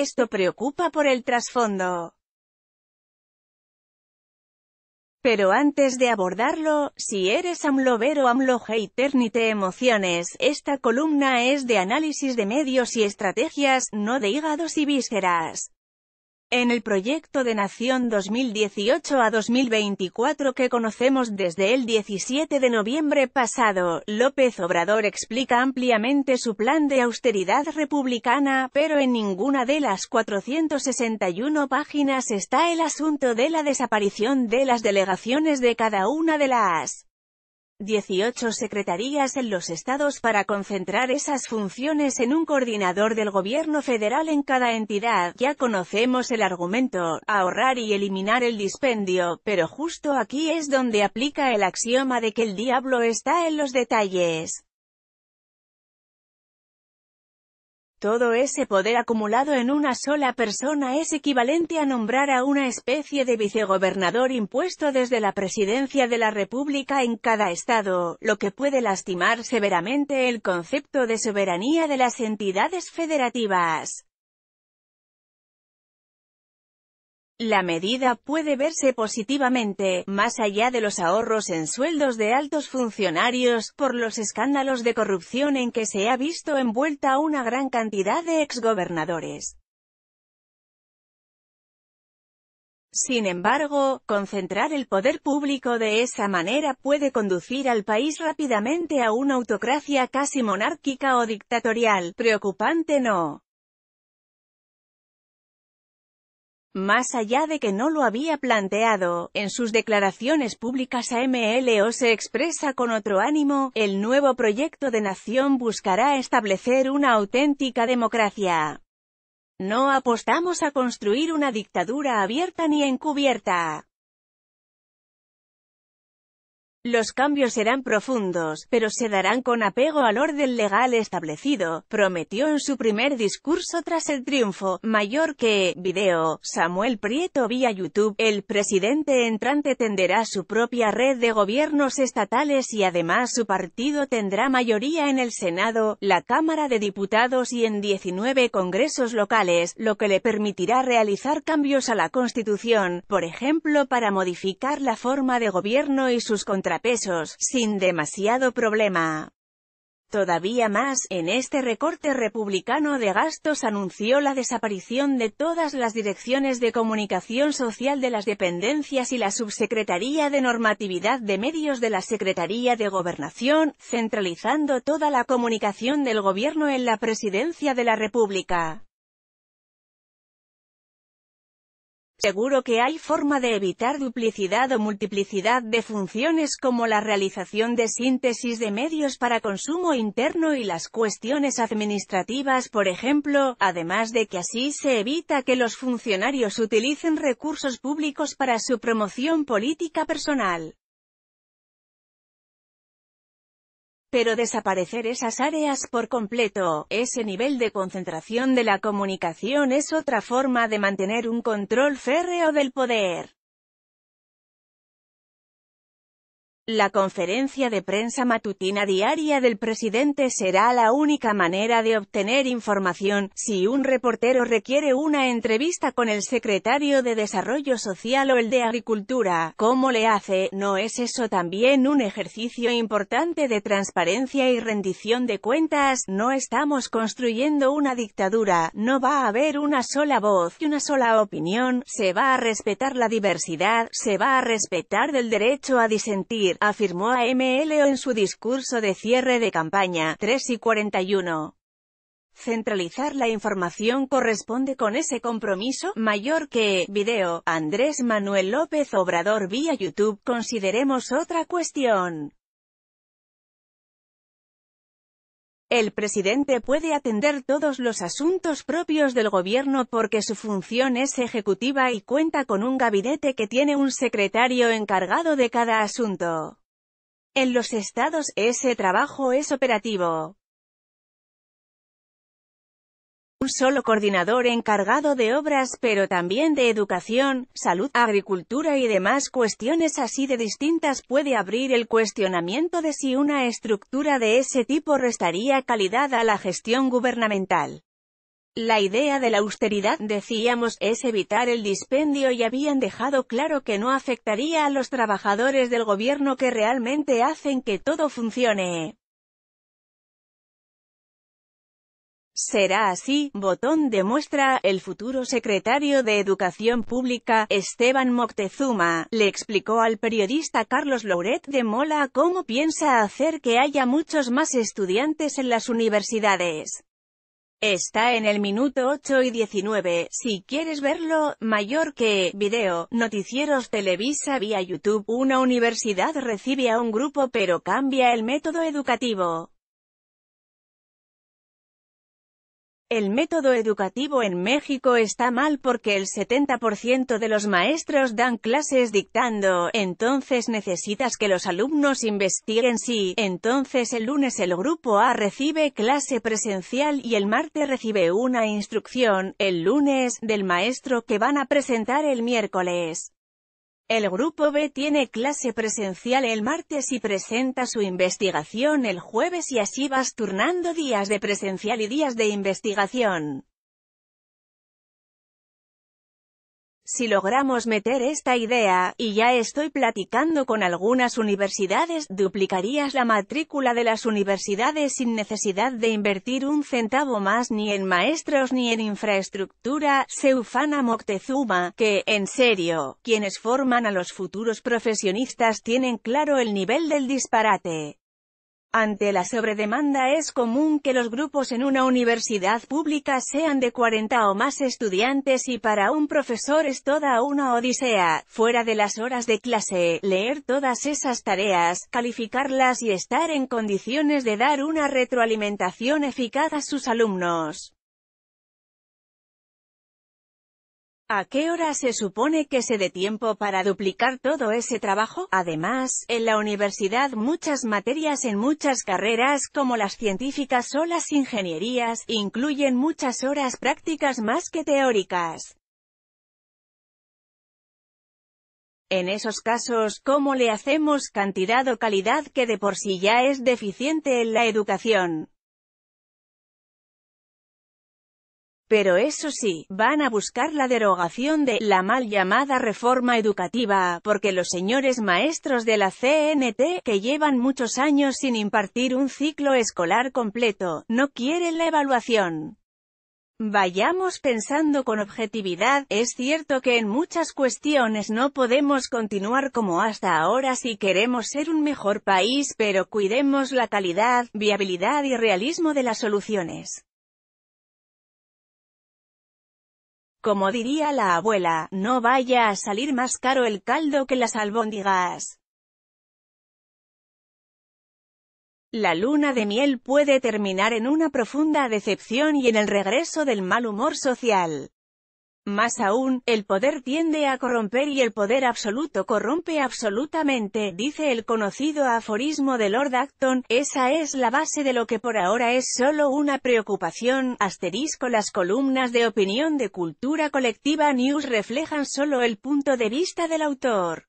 Esto preocupa por el trasfondo. Pero antes de abordarlo, si eres AMLOver o AMLO emociones, esta columna es de análisis de medios y estrategias, no de hígados y vísceras. En el proyecto de Nación 2018 a 2024 que conocemos desde el 17 de noviembre pasado, López Obrador explica ampliamente su plan de austeridad republicana, pero en ninguna de las 461 páginas está el asunto de la desaparición de las delegaciones de cada una de las 18 secretarías en los estados para concentrar esas funciones en un coordinador del gobierno federal en cada entidad. Ya conocemos el argumento, ahorrar y eliminar el dispendio, pero justo aquí es donde aplica el axioma de que el diablo está en los detalles. Todo ese poder acumulado en una sola persona es equivalente a nombrar a una especie de vicegobernador impuesto desde la presidencia de la república en cada estado, lo que puede lastimar severamente el concepto de soberanía de las entidades federativas. La medida puede verse positivamente, más allá de los ahorros en sueldos de altos funcionarios, por los escándalos de corrupción en que se ha visto envuelta una gran cantidad de exgobernadores. Sin embargo, concentrar el poder público de esa manera puede conducir al país rápidamente a una autocracia casi monárquica o dictatorial, preocupante no. Más allá de que no lo había planteado, en sus declaraciones públicas a MLO se expresa con otro ánimo, el nuevo proyecto de nación buscará establecer una auténtica democracia. No apostamos a construir una dictadura abierta ni encubierta. Los cambios serán profundos, pero se darán con apego al orden legal establecido, prometió en su primer discurso tras el triunfo, mayor que, video, Samuel Prieto vía YouTube, el presidente entrante tenderá su propia red de gobiernos estatales y además su partido tendrá mayoría en el Senado, la Cámara de Diputados y en 19 congresos locales, lo que le permitirá realizar cambios a la Constitución, por ejemplo para modificar la forma de gobierno y sus contratos pesos, sin demasiado problema. Todavía más, en este recorte republicano de gastos anunció la desaparición de todas las direcciones de comunicación social de las dependencias y la Subsecretaría de Normatividad de Medios de la Secretaría de Gobernación, centralizando toda la comunicación del gobierno en la Presidencia de la República. Seguro que hay forma de evitar duplicidad o multiplicidad de funciones como la realización de síntesis de medios para consumo interno y las cuestiones administrativas, por ejemplo, además de que así se evita que los funcionarios utilicen recursos públicos para su promoción política personal. pero desaparecer esas áreas por completo, ese nivel de concentración de la comunicación es otra forma de mantener un control férreo del poder. La conferencia de prensa matutina diaria del presidente será la única manera de obtener información, si un reportero requiere una entrevista con el secretario de Desarrollo Social o el de Agricultura, ¿cómo le hace? ¿No es eso también un ejercicio importante de transparencia y rendición de cuentas? No estamos construyendo una dictadura, no va a haber una sola voz y una sola opinión, se va a respetar la diversidad, se va a respetar el derecho a disentir, afirmó a en su discurso de cierre de campaña, 3 y 41. Centralizar la información corresponde con ese compromiso, mayor que, video, Andrés Manuel López Obrador vía YouTube, consideremos otra cuestión. El presidente puede atender todos los asuntos propios del gobierno porque su función es ejecutiva y cuenta con un gabinete que tiene un secretario encargado de cada asunto. En los estados ese trabajo es operativo un solo coordinador encargado de obras pero también de educación, salud, agricultura y demás cuestiones así de distintas puede abrir el cuestionamiento de si una estructura de ese tipo restaría calidad a la gestión gubernamental. La idea de la austeridad, decíamos, es evitar el dispendio y habían dejado claro que no afectaría a los trabajadores del gobierno que realmente hacen que todo funcione. Será así, botón de muestra, el futuro secretario de Educación Pública, Esteban Moctezuma, le explicó al periodista Carlos Louret de Mola cómo piensa hacer que haya muchos más estudiantes en las universidades. Está en el minuto 8 y 19, si quieres verlo, mayor que, video, noticieros Televisa vía YouTube, una universidad recibe a un grupo pero cambia el método educativo. El método educativo en México está mal porque el 70% de los maestros dan clases dictando, entonces necesitas que los alumnos investiguen si, sí, entonces el lunes el grupo A recibe clase presencial y el martes recibe una instrucción, el lunes, del maestro que van a presentar el miércoles. El Grupo B tiene clase presencial el martes y presenta su investigación el jueves y así vas turnando días de presencial y días de investigación. Si logramos meter esta idea, y ya estoy platicando con algunas universidades, duplicarías la matrícula de las universidades sin necesidad de invertir un centavo más ni en maestros ni en infraestructura, Seufana Moctezuma, que, en serio, quienes forman a los futuros profesionistas tienen claro el nivel del disparate. Ante la sobredemanda es común que los grupos en una universidad pública sean de 40 o más estudiantes y para un profesor es toda una odisea, fuera de las horas de clase, leer todas esas tareas, calificarlas y estar en condiciones de dar una retroalimentación eficaz a sus alumnos. ¿A qué hora se supone que se dé tiempo para duplicar todo ese trabajo? Además, en la universidad muchas materias en muchas carreras como las científicas o las ingenierías, incluyen muchas horas prácticas más que teóricas. En esos casos, ¿cómo le hacemos cantidad o calidad que de por sí ya es deficiente en la educación? Pero eso sí, van a buscar la derogación de la mal llamada reforma educativa, porque los señores maestros de la CNT, que llevan muchos años sin impartir un ciclo escolar completo, no quieren la evaluación. Vayamos pensando con objetividad, es cierto que en muchas cuestiones no podemos continuar como hasta ahora si queremos ser un mejor país, pero cuidemos la calidad, viabilidad y realismo de las soluciones. Como diría la abuela, no vaya a salir más caro el caldo que las albóndigas. La luna de miel puede terminar en una profunda decepción y en el regreso del mal humor social. Más aún, el poder tiende a corromper y el poder absoluto corrompe absolutamente, dice el conocido aforismo de Lord Acton, esa es la base de lo que por ahora es solo una preocupación, asterisco las columnas de opinión de cultura colectiva news reflejan solo el punto de vista del autor.